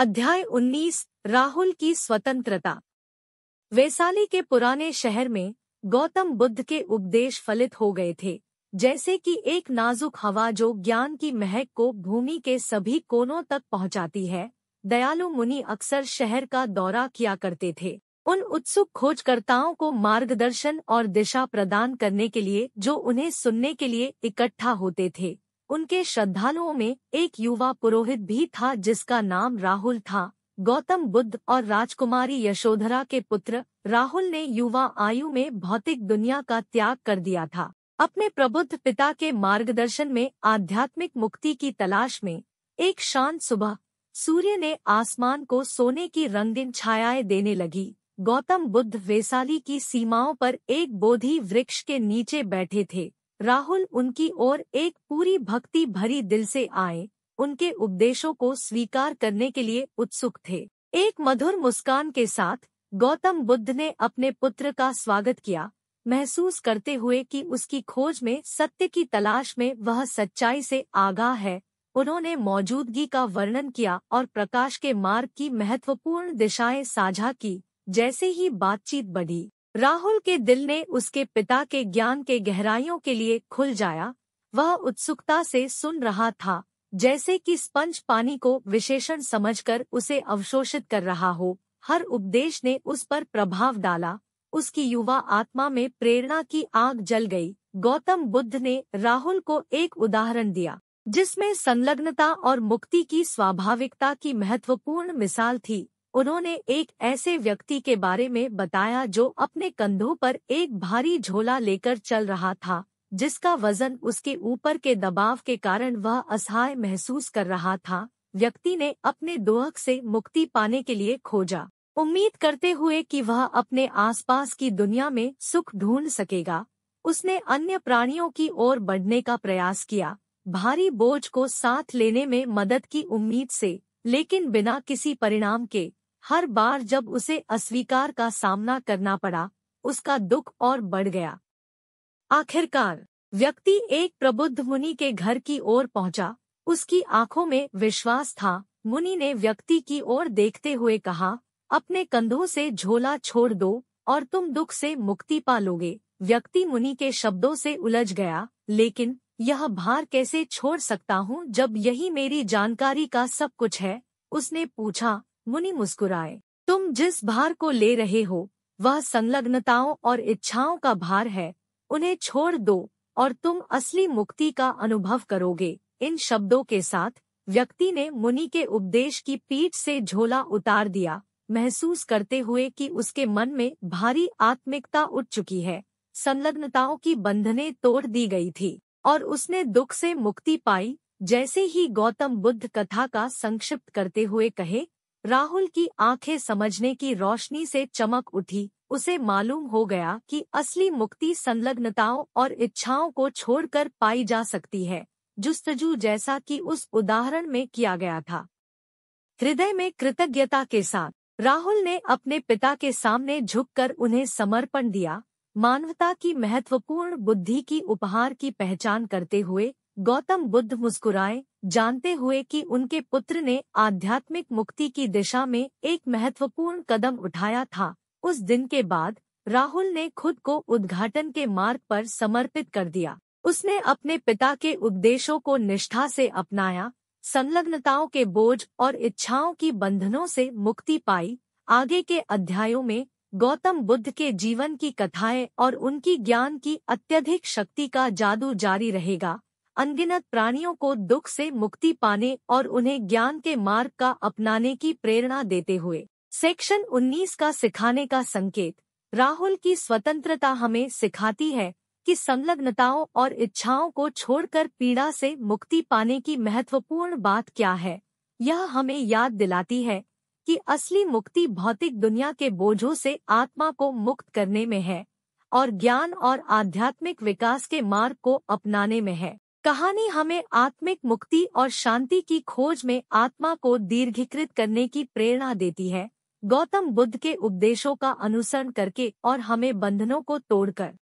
अध्याय 19 राहुल की स्वतंत्रता वैशाली के पुराने शहर में गौतम बुद्ध के उपदेश फलित हो गए थे जैसे कि एक नाजुक हवा जो ज्ञान की महक को भूमि के सभी कोनों तक पहुंचाती है दयालु मुनि अक्सर शहर का दौरा किया करते थे उन उत्सुक खोजकर्ताओं को मार्गदर्शन और दिशा प्रदान करने के लिए जो उन्हें सुनने के लिए इकट्ठा होते थे उनके श्रद्धालुओं में एक युवा पुरोहित भी था जिसका नाम राहुल था गौतम बुद्ध और राजकुमारी यशोधरा के पुत्र राहुल ने युवा आयु में भौतिक दुनिया का त्याग कर दिया था अपने प्रबुद्ध पिता के मार्गदर्शन में आध्यात्मिक मुक्ति की तलाश में एक शांत सुबह सूर्य ने आसमान को सोने की रंगीन छायाएं देने लगी गौतम बुद्ध वैशाली की सीमाओं पर एक बोधी वृक्ष के नीचे बैठे थे राहुल उनकी ओर एक पूरी भक्ति भरी दिल से आए उनके उपदेशों को स्वीकार करने के लिए उत्सुक थे एक मधुर मुस्कान के साथ गौतम बुद्ध ने अपने पुत्र का स्वागत किया महसूस करते हुए कि उसकी खोज में सत्य की तलाश में वह सच्चाई से आगाह है उन्होंने मौजूदगी का वर्णन किया और प्रकाश के मार्ग की महत्वपूर्ण दिशाएं साझा की जैसे ही बातचीत बढ़ी राहुल के दिल ने उसके पिता के ज्ञान के गहराइयों के लिए खुल जाया वह उत्सुकता से सुन रहा था जैसे कि स्पंज पानी को विशेषण समझकर उसे अवशोषित कर रहा हो हर उपदेश ने उस पर प्रभाव डाला उसकी युवा आत्मा में प्रेरणा की आग जल गई गौतम बुद्ध ने राहुल को एक उदाहरण दिया जिसमें संलग्नता और मुक्ति की स्वाभाविकता की महत्वपूर्ण मिसाल थी उन्होंने एक ऐसे व्यक्ति के बारे में बताया जो अपने कंधों पर एक भारी झोला लेकर चल रहा था जिसका वजन उसके ऊपर के दबाव के कारण वह असहाय महसूस कर रहा था व्यक्ति ने अपने दोहक से मुक्ति पाने के लिए खोजा उम्मीद करते हुए कि वह अपने आसपास की दुनिया में सुख ढूंढ सकेगा उसने अन्य प्राणियों की ओर बढ़ने का प्रयास किया भारी बोझ को साथ लेने में मदद की उम्मीद से लेकिन बिना किसी परिणाम के हर बार जब उसे अस्वीकार का सामना करना पड़ा उसका दुख और बढ़ गया आखिरकार व्यक्ति एक प्रबुद्ध मुनि के घर की ओर पहुंचा उसकी आंखों में विश्वास था मुनि ने व्यक्ति की ओर देखते हुए कहा अपने कंधों से झोला छोड़ दो और तुम दुख से मुक्ति पा लोगे व्यक्ति मुनि के शब्दों से उलझ गया लेकिन यह भार कैसे छोड़ सकता हूँ जब यही मेरी जानकारी का सब कुछ है उसने पूछा मुनि मुस्कुराए तुम जिस भार को ले रहे हो वह संलग्नताओं और इच्छाओं का भार है उन्हें छोड़ दो और तुम असली मुक्ति का अनुभव करोगे इन शब्दों के साथ व्यक्ति ने मुनि के उपदेश की पीठ से झोला उतार दिया महसूस करते हुए कि उसके मन में भारी आत्मिकता उठ चुकी है संलग्नताओं की बंधने तोड़ दी गई थी और उसने दुख से मुक्ति पाई जैसे ही गौतम बुद्ध कथा का संक्षिप्त करते हुए कहे राहुल की आंखें समझने की रोशनी से चमक उठी उसे मालूम हो गया कि असली मुक्ति संलग्नताओं और इच्छाओं को छोड़कर पाई जा सकती है जुस्तजू जैसा कि उस उदाहरण में किया गया था हृदय में कृतज्ञता के साथ राहुल ने अपने पिता के सामने झुककर उन्हें समर्पण दिया मानवता की महत्वपूर्ण बुद्धि की उपहार की पहचान करते हुए गौतम बुद्ध मुस्कुराए जानते हुए कि उनके पुत्र ने आध्यात्मिक मुक्ति की दिशा में एक महत्वपूर्ण कदम उठाया था उस दिन के बाद राहुल ने खुद को उद्घाटन के मार्ग पर समर्पित कर दिया उसने अपने पिता के उपदेशों को निष्ठा से अपनाया संलग्नताओं के बोझ और इच्छाओं की बंधनों से मुक्ति पाई आगे के अध्यायों में गौतम बुद्ध के जीवन की कथाएं और उनकी ज्ञान की अत्यधिक शक्ति का जादू जारी रहेगा अनगिनत प्राणियों को दुख से मुक्ति पाने और उन्हें ज्ञान के मार्ग का अपनाने की प्रेरणा देते हुए सेक्शन 19 का सिखाने का संकेत राहुल की स्वतंत्रता हमें सिखाती है कि संलग्नताओं और इच्छाओं को छोड़कर पीड़ा से मुक्ति पाने की महत्वपूर्ण बात क्या है यह हमें याद दिलाती है कि असली मुक्ति भौतिक दुनिया के बोझों से आत्मा को मुक्त करने में है और ज्ञान और आध्यात्मिक विकास के मार्ग को अपनाने में है कहानी हमें आत्मिक मुक्ति और शांति की खोज में आत्मा को दीर्घीकृत करने की प्रेरणा देती है गौतम बुद्ध के उपदेशों का अनुसरण करके और हमें बंधनों को तोड़कर